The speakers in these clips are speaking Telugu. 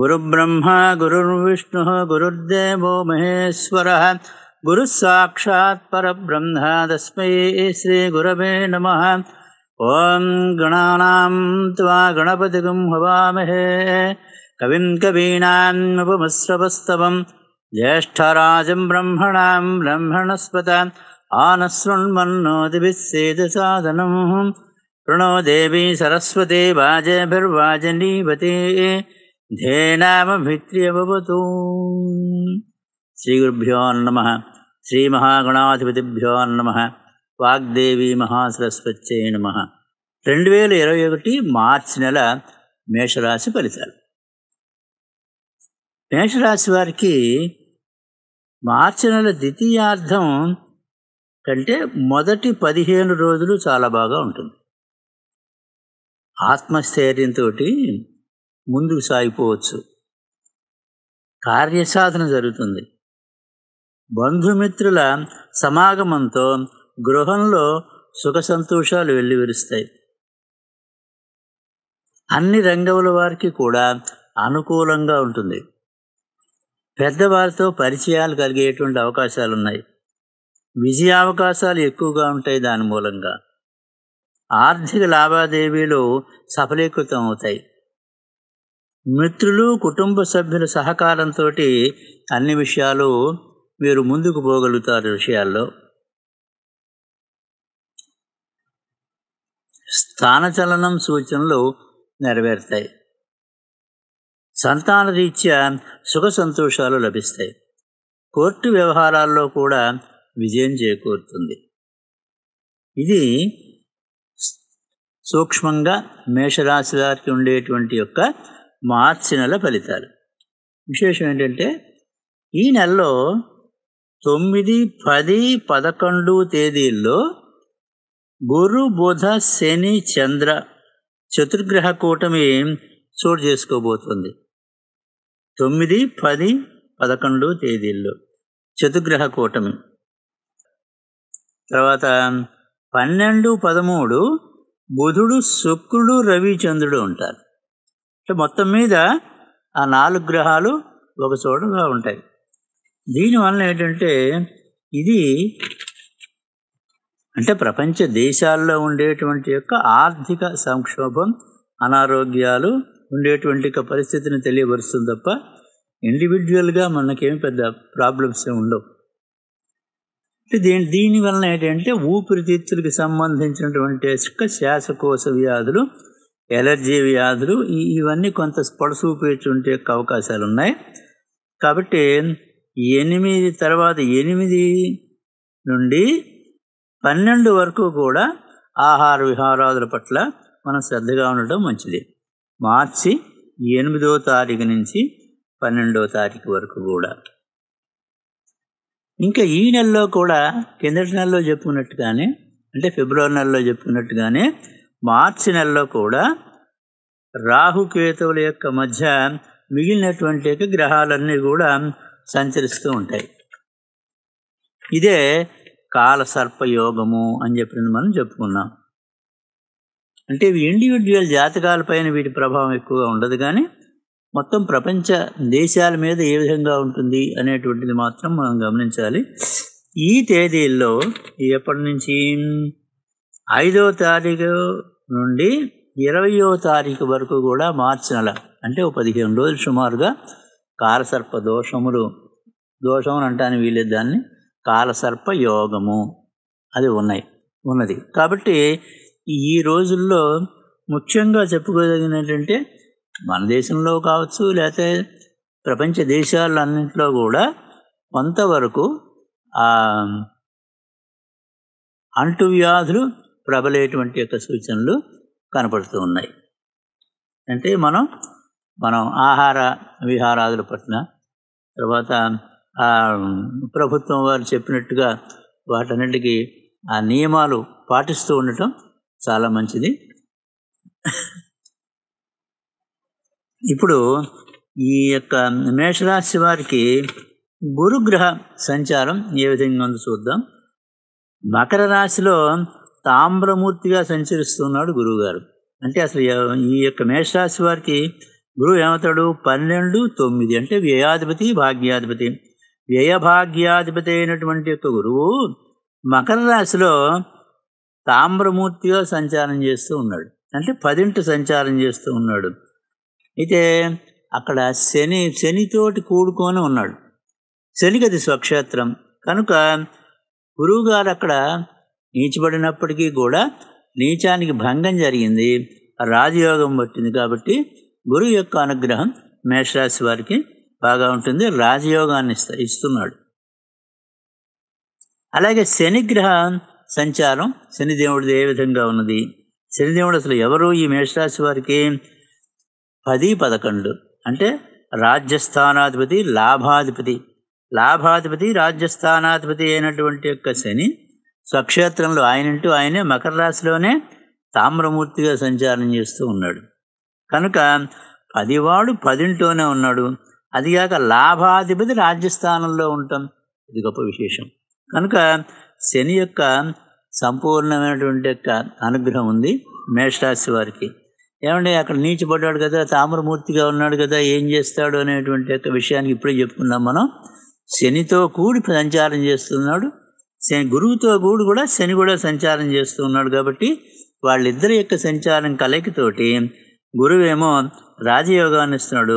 गुरुब्रह्मा गुरुर्विष्णुः गुरुर्देवो महेश्वरः गुरुः तस्मै श्रीगुरवे नमः ॐ गणानां त्वा गणपतिगुं हवामहे कविं कवीनाम् उपमश्रपस्तवम् ज्येष्ठराजं ब्रह्मणाम् ब्रह्मणस्वत आनस्वण्मन्नोति वित्सेदसाधनम् प्रणो देवी सरस्वती वाजेभिर्वाज ధేనామభిత్రియవతూ శ్రీగురుభ్యో నమ శ్రీమహాగణాధిపతిభ్యో నమ వాగ్దేవి మహాసరస్వత్యై నమ రెండు వేల ఇరవై ఒకటి మార్చి నెల మేషరాశి ఫలితాలు మేషరాశి వారికి మార్చి నెల ద్వితీయార్థం కంటే మొదటి పదిహేను రోజులు చాలా బాగా ఉంటుంది ఆత్మస్థైర్యంతో ముందుకు సాగిపోవచ్చు కార్యసాధన జరుగుతుంది బంధుమిత్రుల సమాగమంతో గృహంలో సుఖ సంతోషాలు వెల్లివిరుస్తాయి అన్ని రంగముల వారికి కూడా అనుకూలంగా ఉంటుంది పెద్దవారితో పరిచయాలు కలిగేటువంటి అవకాశాలు ఉన్నాయి విజయ అవకాశాలు ఎక్కువగా ఉంటాయి దాని మూలంగా ఆర్థిక లావాదేవీలు సఫలీకృతం అవుతాయి మిత్రులు కుటుంబ సభ్యుల సహకారంతో అన్ని విషయాలు మీరు ముందుకు పోగలుగుతారు విషయాల్లో స్థానచలనం సూచనలు నెరవేరుతాయి సంతాన రీత్యా సుఖ సంతోషాలు లభిస్తాయి కోర్టు వ్యవహారాల్లో కూడా విజయం చేకూరుతుంది ఇది సూక్ష్మంగా మేషరాశి వారికి ఉండేటువంటి యొక్క మార్చి నెల ఫలితాలు విశేషం ఏంటంటే ఈ నెలలో తొమ్మిది పది పదకొండు తేదీల్లో గురు బుధ శని చంద్ర చతుర్గ్రహ కూటమి చోటు చేసుకోబోతుంది తొమ్మిది పది పదకొండు తేదీల్లో చతుర్గ్రహ కూటమి తర్వాత పన్నెండు పదమూడు బుధుడు శుక్రుడు రవి చంద్రుడు ఉంటారు అంటే మొత్తం మీద ఆ నాలుగు గ్రహాలు ఒక చోటగా ఉంటాయి దీనివల్ల ఏంటంటే ఇది అంటే ప్రపంచ దేశాల్లో ఉండేటువంటి యొక్క ఆర్థిక సంక్షోభం అనారోగ్యాలు ఉండేటువంటి పరిస్థితిని తెలియపరుస్తుంది తప్ప ఇండివిజువల్గా మనకేమి పెద్ద ప్రాబ్లమ్స్ ఉండవు అంటే దీని దీనివలన ఏంటంటే ఊపిరితిత్తులకు సంబంధించినటువంటి యొక్క శ్వాసకోశ వ్యాధులు ఎలర్జీ వ్యాధులు ఇవన్నీ కొంత స్పొడ చూపించుంటే అవకాశాలు ఉన్నాయి కాబట్టి ఎనిమిది తర్వాత ఎనిమిది నుండి పన్నెండు వరకు కూడా ఆహార విహారాదుల పట్ల మనం శ్రద్ధగా ఉండటం మంచిది మార్చి ఎనిమిదో తారీఖు నుంచి పన్నెండో తారీఖు వరకు కూడా ఇంకా ఈ నెలలో కూడా కిందటి నెలలో చెప్పుకున్నట్టుగానే అంటే ఫిబ్రవరి నెలలో చెప్పుకున్నట్టుగానే మార్చి నెలలో కూడా రాహుకేతువుల యొక్క మధ్య మిగిలినటువంటి గ్రహాలన్నీ కూడా సంచరిస్తూ ఉంటాయి ఇదే సర్పయోగము అని చెప్పినది మనం చెప్పుకున్నాం అంటే ఇవి ఇండివిజువల్ జాతకాలపైన వీటి ప్రభావం ఎక్కువగా ఉండదు కానీ మొత్తం ప్రపంచ దేశాల మీద ఏ విధంగా ఉంటుంది అనేటువంటిది మాత్రం మనం గమనించాలి ఈ తేదీల్లో ఎప్పటి నుంచి ఐదో తారీఖు నుండి ఇరవయో తారీఖు వరకు కూడా మార్చి నెల అంటే ఒక పదిహేను రోజులు సుమారుగా కాలసర్ప దోషములు దోషములు అంటాను వీలేదు దాన్ని కాలసర్ప యోగము అది ఉన్నాయి ఉన్నది కాబట్టి ఈ రోజుల్లో ముఖ్యంగా చెప్పుకోదగినటువంటి మన దేశంలో కావచ్చు లేకపోతే ప్రపంచ దేశాలన్నింటిలో కూడా కొంతవరకు అంటువ్యాధులు ప్రబలేటువంటి యొక్క సూచనలు కనపడుతూ ఉన్నాయి అంటే మనం మనం ఆహార విహారాదుల పట్ల తర్వాత ప్రభుత్వం వారు చెప్పినట్టుగా వాటన్నింటికి ఆ నియమాలు పాటిస్తూ ఉండటం చాలా మంచిది ఇప్పుడు ఈ యొక్క మేషరాశి వారికి గురుగ్రహ సంచారం ఏ విధంగా ఉందో చూద్దాం మకర రాశిలో తామ్రమూర్తిగా సంచరిస్తున్నాడు గురువుగారు అంటే అసలు ఈ యొక్క మేషరాశి వారికి గురువు ఏమవుతాడు పన్నెండు తొమ్మిది అంటే వ్యయాధిపతి భాగ్యాధిపతి వ్యయభాగ్యాధిపతి అయినటువంటి యొక్క గురువు మకర రాశిలో తామ్రమూర్తిగా సంచారం చేస్తూ ఉన్నాడు అంటే పదింటి సంచారం చేస్తూ ఉన్నాడు అయితే అక్కడ శని శనితోటి కూడుకొని ఉన్నాడు శనిగది స్వక్షేత్రం కనుక గురువుగారు అక్కడ నీచబడినప్పటికీ కూడా నీచానికి భంగం జరిగింది రాజయోగం పట్టింది కాబట్టి గురువు యొక్క అనుగ్రహం మేషరాశి వారికి బాగా ఉంటుంది రాజయోగాన్ని ఇస్తున్నాడు అలాగే శనిగ్రహ సంచారం శనిదేవుడిది ఏ విధంగా ఉన్నది శనిదేవుడు అసలు ఎవరు ఈ మేషరాశి వారికి పది పదకొండు అంటే రాజ్యస్థానాధిపతి లాభాధిపతి లాభాధిపతి రాజ్యస్థానాధిపతి అయినటువంటి యొక్క శని స్వక్షేత్రంలో ఆయనంటూ ఆయనే మకర రాశిలోనే తామ్రమూర్తిగా సంచారం చేస్తూ ఉన్నాడు కనుక పదివాడు పదింటూనే ఉన్నాడు అది కాక లాభాధిపతి రాజ్యస్థానంలో ఉంటాం ఇది గొప్ప విశేషం కనుక శని యొక్క సంపూర్ణమైనటువంటి యొక్క అనుగ్రహం ఉంది మేషరాశి వారికి ఏమంటే అక్కడ నీచిపడ్డాడు కదా తామ్రమూర్తిగా ఉన్నాడు కదా ఏం చేస్తాడు అనేటువంటి యొక్క విషయానికి ఇప్పుడే చెప్పుకుందాం మనం శనితో కూడి సంచారం చేస్తున్నాడు శని గురువుతో గూడు కూడా శని కూడా సంచారం చేస్తూ ఉన్నాడు కాబట్టి వాళ్ళిద్దరి యొక్క సంచారం కలయికతోటి గురువేమో రాజయోగాన్ని ఇస్తున్నాడు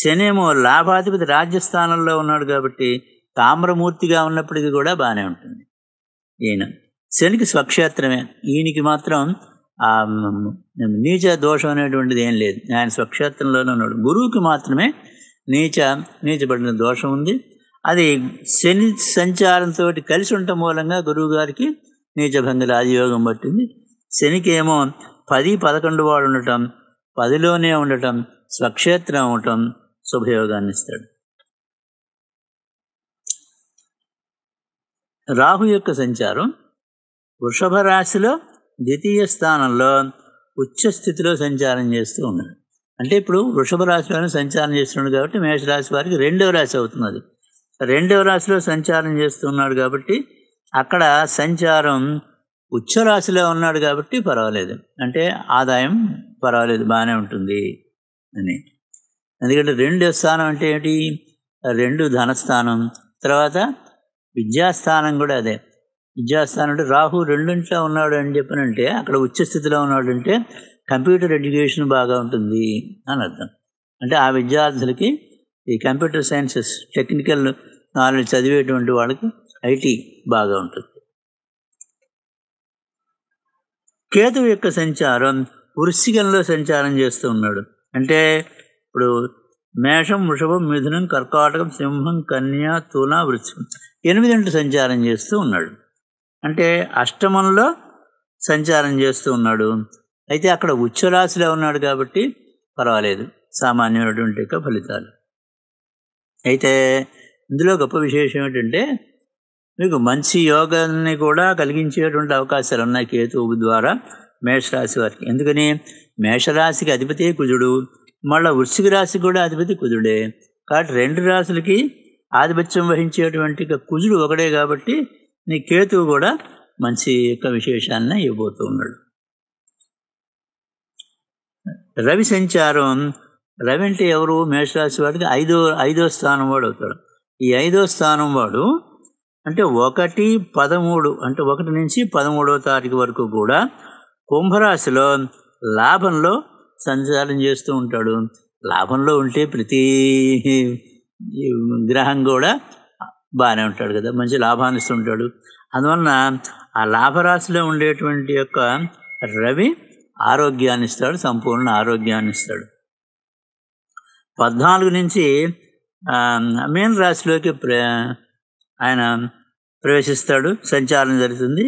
శని ఏమో లాభాధిపతి రాజ్యస్థానంలో ఉన్నాడు కాబట్టి తామ్రమూర్తిగా ఉన్నప్పటికీ కూడా బాగానే ఉంటుంది ఈయన శనికి స్వక్షేత్రమే ఈయనకి మాత్రం నీచ దోషం అనేటువంటిది ఏం లేదు ఆయన స్వక్షేత్రంలోనే ఉన్నాడు గురువుకి మాత్రమే నీచ నీచబడిన దోషం ఉంది అది శని సంచారంతో కలిసి ఉండటం మూలంగా గురువు గారికి నీచభంగ రాజయోగం పట్టింది శనికేమో పది పదకొండు వాడు ఉండటం పదిలోనే ఉండటం స్వక్షేత్రం అవటం శుభయోగాన్ని ఇస్తాడు రాహు యొక్క సంచారం వృషభ రాశిలో ద్వితీయ స్థానంలో ఉచ్చస్థితిలో సంచారం చేస్తూ ఉన్నాడు అంటే ఇప్పుడు వృషభ రాశిలోనే సంచారం చేస్తున్నాడు కాబట్టి మేషరాశి వారికి రెండవ రాశి అవుతున్నది రెండవ రాశిలో సంచారం చేస్తున్నాడు కాబట్టి అక్కడ సంచారం ఉచ్చ రాశిలో ఉన్నాడు కాబట్టి పర్వాలేదు అంటే ఆదాయం పర్వాలేదు బాగానే ఉంటుంది అని ఎందుకంటే రెండు స్థానం అంటే ఏంటి రెండు ధనస్థానం తర్వాత విద్యాస్థానం కూడా అదే విద్యాస్థానం అంటే రాహు రెండింట్లో ఉన్నాడు అని చెప్పినంటే అక్కడ ఉచ్చస్థితిలో స్థితిలో ఉన్నాడు అంటే కంప్యూటర్ ఎడ్యుకేషన్ బాగా ఉంటుంది అని అర్థం అంటే ఆ విద్యార్థులకి ఈ కంప్యూటర్ సైన్సెస్ టెక్నికల్ నాలెడ్జ్ చదివేటువంటి వాళ్ళకి ఐటీ బాగా ఉంటుంది కేతువు యొక్క సంచారం వృశ్చికంలో సంచారం చేస్తూ ఉన్నాడు అంటే ఇప్పుడు మేషం వృషభం మిథునం కర్కాటకం సింహం కన్య తుల వృశ్చికం ఎనిమిదింటి సంచారం చేస్తూ ఉన్నాడు అంటే అష్టమంలో సంచారం చేస్తూ ఉన్నాడు అయితే అక్కడ ఉచ్చరాశిలో ఉన్నాడు కాబట్టి పర్వాలేదు సామాన్యమైనటువంటి యొక్క ఫలితాలు అయితే ఇందులో గొప్ప విశేషం ఏమిటంటే మీకు మంచి యోగాన్ని కూడా కలిగించేటువంటి అవకాశాలు ఉన్నాయి కేతువు ద్వారా మేషరాశి వారికి ఎందుకని మేషరాశికి అధిపతి కుజుడు మళ్ళీ వృశ్చిక రాశికి కూడా అధిపతి కుజుడే కాబట్టి రెండు రాశులకి ఆధిపత్యం వహించేటువంటి కుజుడు ఒకడే కాబట్టి నీ కేతువు కూడా మంచి యొక్క విశేషాన్ని ఇవ్వబోతూ ఉన్నాడు రవి సంచారం రవి అంటే ఎవరు మేషరాశి వాడికి ఐదో ఐదో స్థానం వాడు అవుతాడు ఈ ఐదో స్థానం వాడు అంటే ఒకటి పదమూడు అంటే ఒకటి నుంచి పదమూడవ తారీఖు వరకు కూడా కుంభరాశిలో లాభంలో సంచారం చేస్తూ ఉంటాడు లాభంలో ఉంటే ప్రతి గ్రహం కూడా బాగానే ఉంటాడు కదా మంచి లాభాన్ని ఇస్తుంటాడు అందువలన ఆ లాభరాశిలో ఉండేటువంటి యొక్క రవి ఆరోగ్యాన్ని ఇస్తాడు సంపూర్ణ ఆరోగ్యాన్ని ఇస్తాడు పద్నాలుగు నుంచి మీన రాశిలోకి ప్ర ఆయన ప్రవేశిస్తాడు సంచారం జరుగుతుంది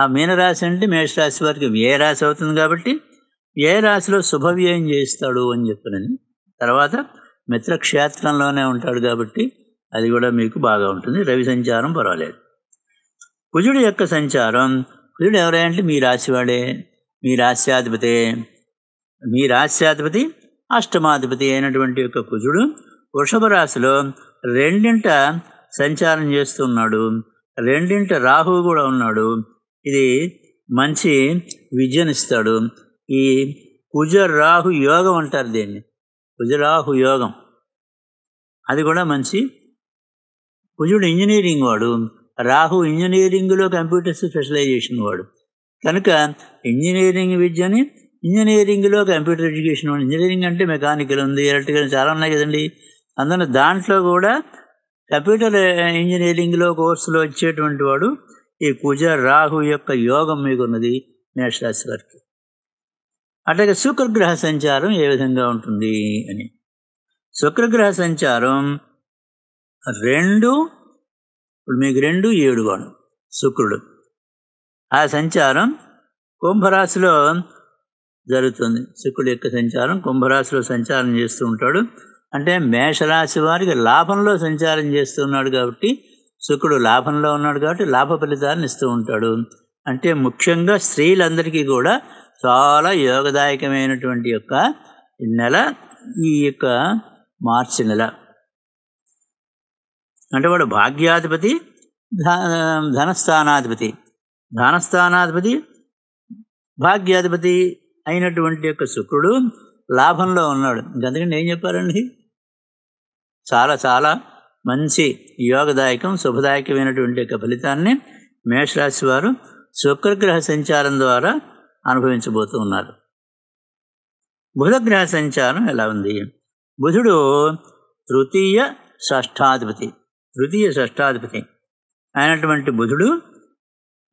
ఆ మీనరాశి అంటే మేషరాశి వారికి ఏ రాశి అవుతుంది కాబట్టి ఏ రాశిలో శుభవ్యయం చేయిస్తాడు అని చెప్పిన తర్వాత మిత్రక్షేత్రంలోనే ఉంటాడు కాబట్టి అది కూడా మీకు బాగా ఉంటుంది రవి సంచారం పర్వాలేదు కుజుడి యొక్క సంచారం కుజుడు అంటే మీ రాశివాడే మీ రాశ్యాధిపతే మీ రాశ్యాధిపతి అష్టమాధిపతి అయినటువంటి యొక్క కుజుడు వృషభ రాశిలో రెండింట సంచారం చేస్తున్నాడు రెండింట రాహువు కూడా ఉన్నాడు ఇది మంచి విద్యనిస్తాడు ఈ కుజ రాహు యోగం అంటారు దీన్ని కుజరాహు యోగం అది కూడా మంచి కుజుడు ఇంజనీరింగ్ వాడు రాహు ఇంజనీరింగ్లో కంప్యూటర్స్ స్పెషలైజేషన్ వాడు కనుక ఇంజనీరింగ్ విద్యని ఇంజనీరింగ్లో కంప్యూటర్ ఎడ్యుకేషన్ ఇంజనీరింగ్ అంటే మెకానికల్ ఉంది ఎలక్ట్రికల్ చాలా ఉన్నాయి కదండి అందులో దాంట్లో కూడా కంప్యూటర్ ఇంజనీరింగ్లో కోర్సులో వచ్చేటువంటి వాడు ఈ కుజ రాహు యొక్క యోగం మీకున్నది మేషరాశి వారికి అట్లాగే శుక్రగ్రహ సంచారం ఏ విధంగా ఉంటుంది అని శుక్రగ్రహ సంచారం రెండు ఇప్పుడు మీకు రెండు వాడు శుక్రుడు ఆ సంచారం కుంభరాశిలో జరుగుతుంది శుక్రుడు యొక్క సంచారం కుంభరాశిలో సంచారం చేస్తూ ఉంటాడు అంటే మేషరాశి వారికి లాభంలో సంచారం చేస్తూ ఉన్నాడు కాబట్టి శుక్రుడు లాభంలో ఉన్నాడు కాబట్టి లాభ ఫలితాన్ని ఇస్తూ ఉంటాడు అంటే ముఖ్యంగా స్త్రీలందరికీ కూడా చాలా యోగదాయకమైనటువంటి యొక్క నెల ఈ యొక్క మార్చి నెల అంటే వాడు భాగ్యాధిపతి ధనస్థానాధిపతి ధనస్థానాధిపతి భాగ్యాధిపతి అయినటువంటి యొక్క శుక్రుడు లాభంలో ఉన్నాడు అందుకని ఏం చెప్పారండి చాలా చాలా మంచి యోగదాయకం శుభదాయకమైనటువంటి యొక్క ఫలితాన్ని మేషరాశి వారు శుక్రగ్రహ సంచారం ద్వారా అనుభవించబోతూ ఉన్నారు బుధగ్రహ సంచారం ఎలా ఉంది బుధుడు తృతీయ షష్ఠాధిపతి తృతీయ షష్ఠాధిపతి అయినటువంటి బుధుడు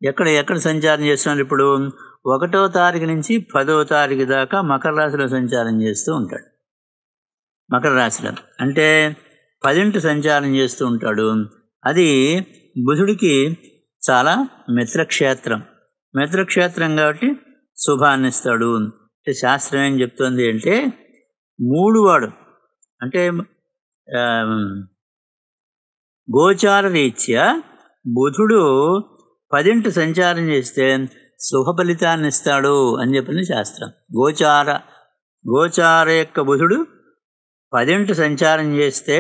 ఎక్కడ ఎక్కడ సంచారం చేస్తున్నారు ఇప్పుడు ఒకటో తారీఖు నుంచి పదో తారీఖు దాకా మకర రాశిలో సంచారం చేస్తూ ఉంటాడు మకర రాశిలో అంటే పదింటి సంచారం చేస్తూ ఉంటాడు అది బుధుడికి చాలా మిత్రక్షేత్రం మిత్రక్షేత్రం కాబట్టి శుభాన్ని ఇస్తాడు శాస్త్రం ఏం చెప్తుంది అంటే మూడు వాడు అంటే గోచార రీత్యా బుధుడు పదింటి సంచారం చేస్తే శుభ ఫలితాన్ని ఇస్తాడు అని చెప్పిన శాస్త్రం గోచార గోచార యొక్క బుధుడు పదింటి సంచారం చేస్తే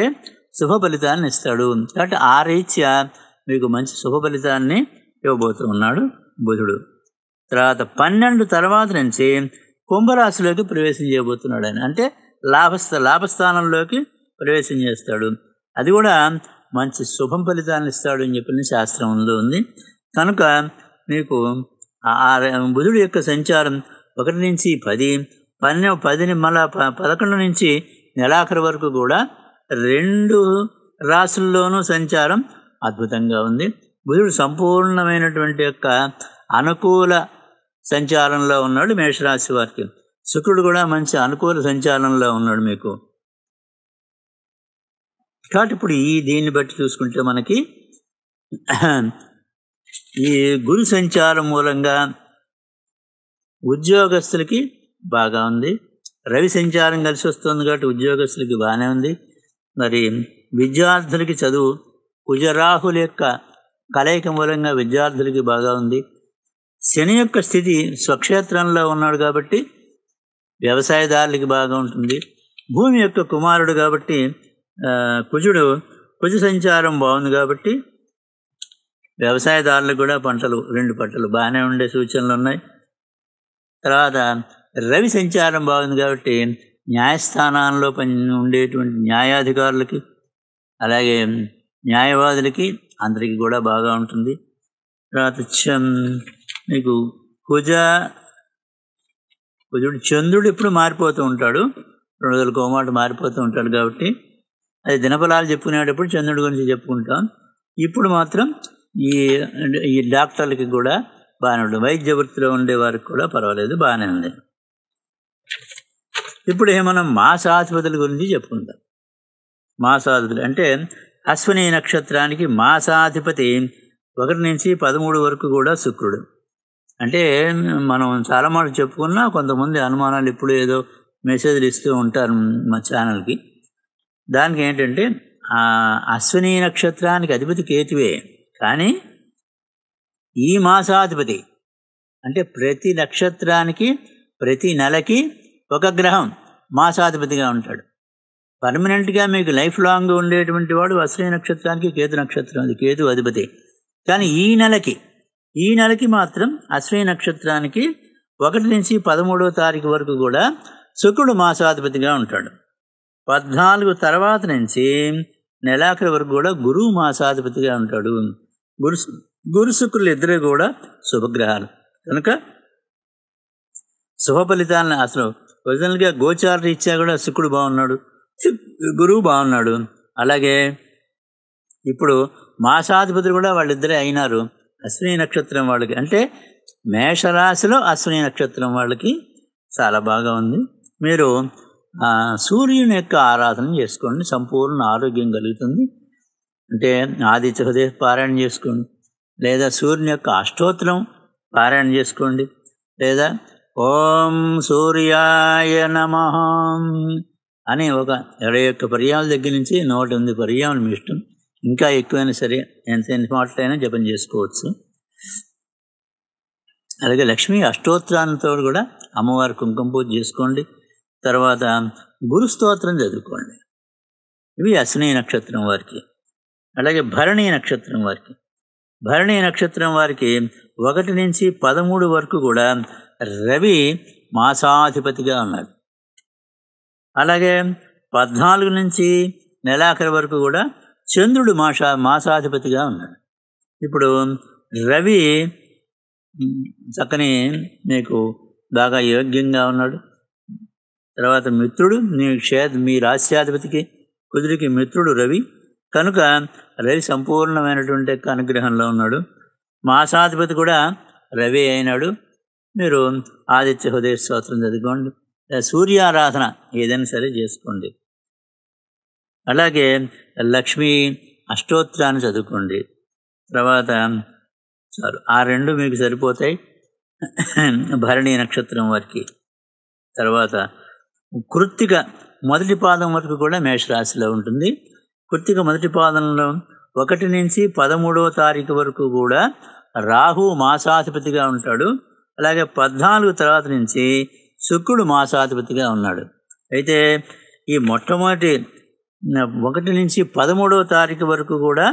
శుభ ఫలితాన్ని ఇస్తాడు కాబట్టి ఆ రీత్యా మీకు మంచి శుభ ఫలితాన్ని ఇవ్వబోతున్నాడు ఉన్నాడు బుధుడు తర్వాత పన్నెండు తర్వాత నుంచి కుంభరాశిలోకి ప్రవేశం చేయబోతున్నాడు ఆయన అంటే లాభస్థ లాభస్థానంలోకి ప్రవేశం చేస్తాడు అది కూడా మంచి శుభం ఫలితాన్ని ఇస్తాడు అని చెప్పిన శాస్త్రంలో ఉంది కనుక మీకు ఆ బుధుడు యొక్క సంచారం ఒకటి నుంచి పది పన్నె పదిని మళ్ళా పదకొండు నుంచి నెలాఖరు వరకు కూడా రెండు రాసుల్లోనూ సంచారం అద్భుతంగా ఉంది బుధుడు సంపూర్ణమైనటువంటి యొక్క అనుకూల సంచారంలో ఉన్నాడు మేషరాశి వారికి శుక్రుడు కూడా మంచి అనుకూల సంచారంలో ఉన్నాడు మీకు కాబట్టి ఇప్పుడు ఈ దీన్ని బట్టి చూసుకుంటే మనకి ఈ గురు సంచారం మూలంగా ఉద్యోగస్తులకి బాగా ఉంది రవి సంచారం కలిసి వస్తుంది కాబట్టి ఉద్యోగస్తులకి బాగానే ఉంది మరి విద్యార్థులకి చదువు కుజరాహుల యొక్క కలయిక మూలంగా విద్యార్థులకి బాగా ఉంది శని యొక్క స్థితి స్వక్షేత్రంలో ఉన్నాడు కాబట్టి వ్యవసాయదారులకి బాగా ఉంటుంది భూమి యొక్క కుమారుడు కాబట్టి కుజుడు కుజ సంచారం బాగుంది కాబట్టి వ్యవసాయదారులకు కూడా పంటలు రెండు పంటలు బాగానే ఉండే సూచనలు ఉన్నాయి తర్వాత రవి సంచారం బాగుంది కాబట్టి న్యాయస్థానాల్లో పని ఉండేటువంటి న్యాయాధికారులకి అలాగే న్యాయవాదులకి అందరికీ కూడా బాగా ఉంటుంది తర్వాత మీకు కుజ కుజుడు చంద్రుడు ఎప్పుడు మారిపోతూ ఉంటాడు రెండు రోజుల కోమాట మారిపోతూ ఉంటాడు కాబట్టి అది దినఫలాలు చెప్పుకునేటప్పుడు చంద్రుడి గురించి చెప్పుకుంటాం ఇప్పుడు మాత్రం ఈ ఈ డాక్టర్లకి కూడా బాగానే ఉండదు వైద్య వృత్తిలో ఉండే వారికి కూడా పర్వాలేదు బాగానే ఉంది ఇప్పుడు మనం మాస గురించి చెప్పుకుందాం మాసాధిపతులు అంటే అశ్విని నక్షత్రానికి మాసాధిపతి ఒకటి నుంచి పదమూడు వరకు కూడా శుక్రుడు అంటే మనం చాలా మాటలు చెప్పుకున్నా కొంతమంది అనుమానాలు ఇప్పుడు ఏదో మెసేజ్లు ఇస్తూ ఉంటారు మా ఛానల్కి దానికి ఏంటంటే అశ్విని నక్షత్రానికి అధిపతి కేతువే కానీ ఈ మాసాధిపతి అంటే ప్రతి నక్షత్రానికి ప్రతి నెలకి ఒక గ్రహం మాసాధిపతిగా ఉంటాడు పర్మనెంట్గా మీకు లైఫ్ లాంగ్ ఉండేటువంటి వాడు అశ్వయ నక్షత్రానికి కేతు నక్షత్రం అది కేతు అధిపతి కానీ ఈ నెలకి ఈ నెలకి మాత్రం అశ్వయ నక్షత్రానికి ఒకటి నుంచి పదమూడవ తారీఖు వరకు కూడా శుక్రుడు మాసాధిపతిగా ఉంటాడు పద్నాలుగు తర్వాత నుంచి నెలాఖరి వరకు కూడా గురువు మాసాధిపతిగా ఉంటాడు గురుసు గురు శుక్రులు ఇద్దరు కూడా శుభగ్రహాలు కనుక శుభ ఫలితాలను అసలు ఒరిజినల్గా గోచార రీత్యా కూడా శుక్రుడు బాగున్నాడు గురువు బాగున్నాడు అలాగే ఇప్పుడు మాసాధిపతులు కూడా వాళ్ళిద్దరే అయినారు అశ్విని నక్షత్రం వాళ్ళకి అంటే మేషరాశిలో అశ్విని నక్షత్రం వాళ్ళకి చాలా బాగా ఉంది మీరు సూర్యుని యొక్క ఆరాధన చేసుకోండి సంపూర్ణ ఆరోగ్యం కలుగుతుంది అంటే ఆది హృదయ పారాయణ చేసుకోండి లేదా సూర్యుని యొక్క అష్టోత్తరం పారాయణ చేసుకోండి లేదా ఓం సూర్యాయ నమ అని ఒక ఇరవై ఒక్క పర్యాల దగ్గర నుంచి నూట ఎనిమిది పర్యాలు మీ ఇష్టం ఇంకా ఎక్కువైనా సరే ఎంత ఎన్ని మాటలైనా జపం చేసుకోవచ్చు అలాగే లక్ష్మి అష్టోత్తరాలతో కూడా అమ్మవారి కుంకుమ పూజ చేసుకోండి తర్వాత గురు స్తోత్రం చదువుకోండి ఇవి అశ్విని నక్షత్రం వారికి అలాగే భరణి నక్షత్రం వారికి భరణి నక్షత్రం వారికి ఒకటి నుంచి పదమూడు వరకు కూడా రవి మాసాధిపతిగా ఉన్నాడు అలాగే పద్నాలుగు నుంచి నెలాఖరి వరకు కూడా చంద్రుడు మాసా మాసాధిపతిగా ఉన్నాడు ఇప్పుడు రవి చక్కని నీకు బాగా యోగ్యంగా ఉన్నాడు తర్వాత మిత్రుడు నీ క్షే మీ రాశ్యాధిపతికి కుదిరికి మిత్రుడు రవి కనుక రవి సంపూర్ణమైనటువంటి అనుగ్రహంలో ఉన్నాడు మాసాధిపతి కూడా రవి అయినాడు మీరు ఆదిత్య హృదయ స్తోత్రం చదువుకోండి సూర్యారాధన ఏదైనా సరే చేసుకోండి అలాగే లక్ష్మీ అష్టోత్రాన్ని చదువుకోండి తర్వాత చాలు ఆ రెండు మీకు సరిపోతాయి భరణి నక్షత్రం వారికి తర్వాత కృత్తిక మొదటి పాదం వరకు కూడా మేషరాశిలో ఉంటుంది కృత్తిక మొదటి పాదంలో ఒకటి నుంచి పదమూడవ తారీఖు వరకు కూడా రాహు మాసాధిపతిగా ఉంటాడు అలాగే పద్నాలుగు తర్వాత నుంచి శుక్రుడు మాసాధిపతిగా ఉన్నాడు అయితే ఈ మొట్టమొదటి ఒకటి నుంచి పదమూడవ తారీఖు వరకు కూడా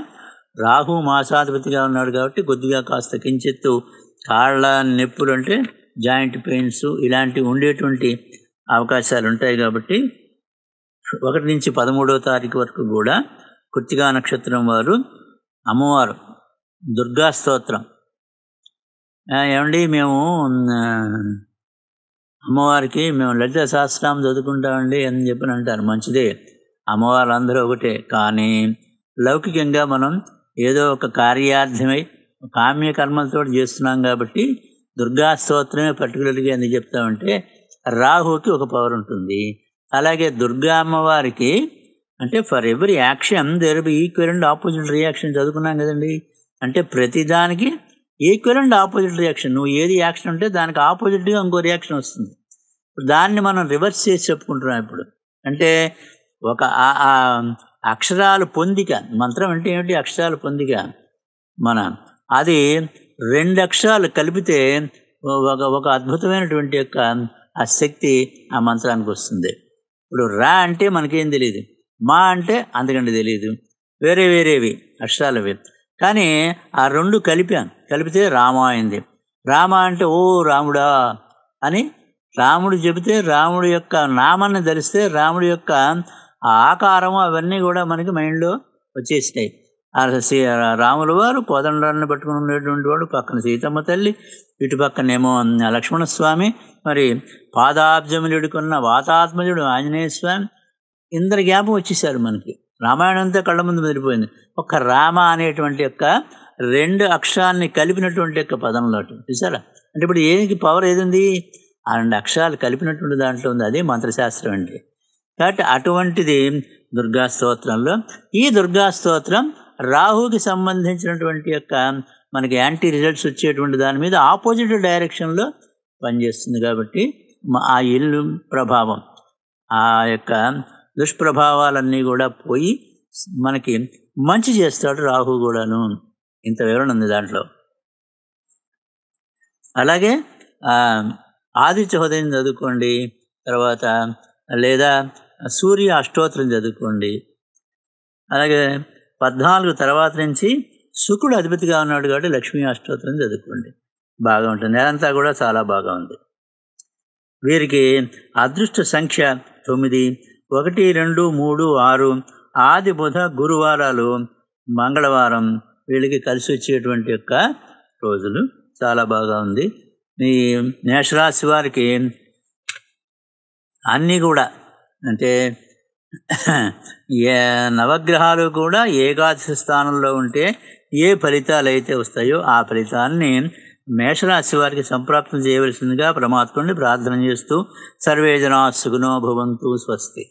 రాహు మాసాధిపతిగా ఉన్నాడు కాబట్టి కొద్దిగా కాస్త కించెత్తు కాళ్ళ నొప్పులు అంటే జాయింట్ పెయిన్స్ ఇలాంటివి ఉండేటువంటి అవకాశాలు ఉంటాయి కాబట్టి ఒకటి నుంచి పదమూడవ తారీఖు వరకు కూడా కృత్తికా నక్షత్రం వారు అమ్మవారు దుర్గా స్తోత్రం ఏమండి మేము అమ్మవారికి మేము లలిత శాస్త్రం చదువుకుంటామండి అని చెప్పి అంటారు మంచిదే అమ్మవారు అందరూ ఒకటే కానీ లౌకికంగా మనం ఏదో ఒక కార్యార్థమై కామ్య కర్మలతో చేస్తున్నాం కాబట్టి దుర్గా స్తోత్రమే పర్టికులర్గా ఎందుకు చెప్తామంటే రాహుకి ఒక పవర్ ఉంటుంది అలాగే దుర్గా అమ్మవారికి అంటే for every action there be equal and opposite reaction చదువుకున్నాం కదండి అంటే ప్రతిదానికి ఈక్వల్ అండ్ ఆపోజిట్ రియాక్షన్ నువ్వు ఏది యాక్షన్ ఉంటే దానికి ఆపోజిట్గా ఇంకో రియాక్షన్ వస్తుంది ఇప్పుడు దాన్ని మనం రివర్స్ చేసి చెప్పుకుంటున్నాం ఇప్పుడు అంటే ఒక అక్షరాలు పొందిక మంత్రం అంటే ఏమిటి అక్షరాలు పొందిక మన అది రెండు అక్షరాలు కలిపితే ఒక ఒక అద్భుతమైనటువంటి యొక్క ఆ శక్తి ఆ మంత్రానికి వస్తుంది ఇప్పుడు రా అంటే మనకేం తెలియదు మా అంటే అందుకని తెలియదు వేరే వేరేవి అక్షరాలవి కానీ ఆ రెండు కలిపాను కలిపితే రామ అయింది రామ అంటే ఓ రాముడా అని రాముడు చెబితే రాముడి యొక్క నామాన్ని ధరిస్తే రాముడు యొక్క ఆకారము అవన్నీ కూడా మనకి మైండ్లో వచ్చేసినాయి రాముల వారు కోదండరాన్ని పట్టుకుని ఉండేటువంటి వాడు పక్కన సీతమ్మ తల్లి ఇటు పక్కనేమో లక్ష్మణస్వామి మరి పాదాబ్జములుడుకున్న వాతాత్మజుడు ఆంజనేయ స్వామి ఇంద్ర జ్ఞాపం వచ్చేసారు మనకి అంతా కళ్ళ ముందు మెదిరిపోయింది ఒక రామ అనేటువంటి యొక్క రెండు అక్షరాల్ని కలిపినటువంటి యొక్క పదంలో చూసారా అంటే ఇప్పుడు ఏది పవర్ ఏది ఆ రెండు అక్షరాలు కలిపినటువంటి దాంట్లో ఉంది అదే మంత్రశాస్త్రం అండి కాబట్టి అటువంటిది దుర్గా స్తోత్రంలో ఈ దుర్గా స్తోత్రం రాహుకి సంబంధించినటువంటి యొక్క మనకి యాంటీ రిజల్ట్స్ వచ్చేటువంటి దాని మీద ఆపోజిట్ డైరెక్షన్లో పనిచేస్తుంది కాబట్టి ఆ ఇల్లు ప్రభావం ఆ యొక్క దుష్ప్రభావాలన్నీ కూడా పోయి మనకి మంచి చేస్తాడు రాహు కూడాను ఇంత వివరణ ఉంది దాంట్లో అలాగే ఆదిత్య హృదయం చదువుకోండి తర్వాత లేదా సూర్య అష్టోత్తరం చదువుకోండి అలాగే పద్నాలుగు తర్వాత నుంచి శుకుడు అధిపతిగా ఉన్నాడు కాబట్టి లక్ష్మీ అష్టోత్తరం చదువుకోండి బాగా ఉంటుంది నేనంతా కూడా చాలా బాగా ఉంది వీరికి అదృష్ట సంఖ్య తొమ్మిది ఒకటి రెండు మూడు ఆరు ఆది బుధ గురువారాలు మంగళవారం వీళ్ళకి కలిసి వచ్చేటువంటి యొక్క రోజులు చాలా బాగా ఉంది ఈ మేషరాశి వారికి అన్నీ కూడా అంటే ఏ నవగ్రహాలు కూడా ఏకాదశి స్థానంలో ఉంటే ఏ ఫలితాలు అయితే వస్తాయో ఆ ఫలితాన్ని మేషరాశి వారికి సంప్రాప్తం చేయవలసిందిగా ప్రమాత్ముని ప్రార్థన చేస్తూ సర్వేజనా సుగుణో భవంతు స్వస్తి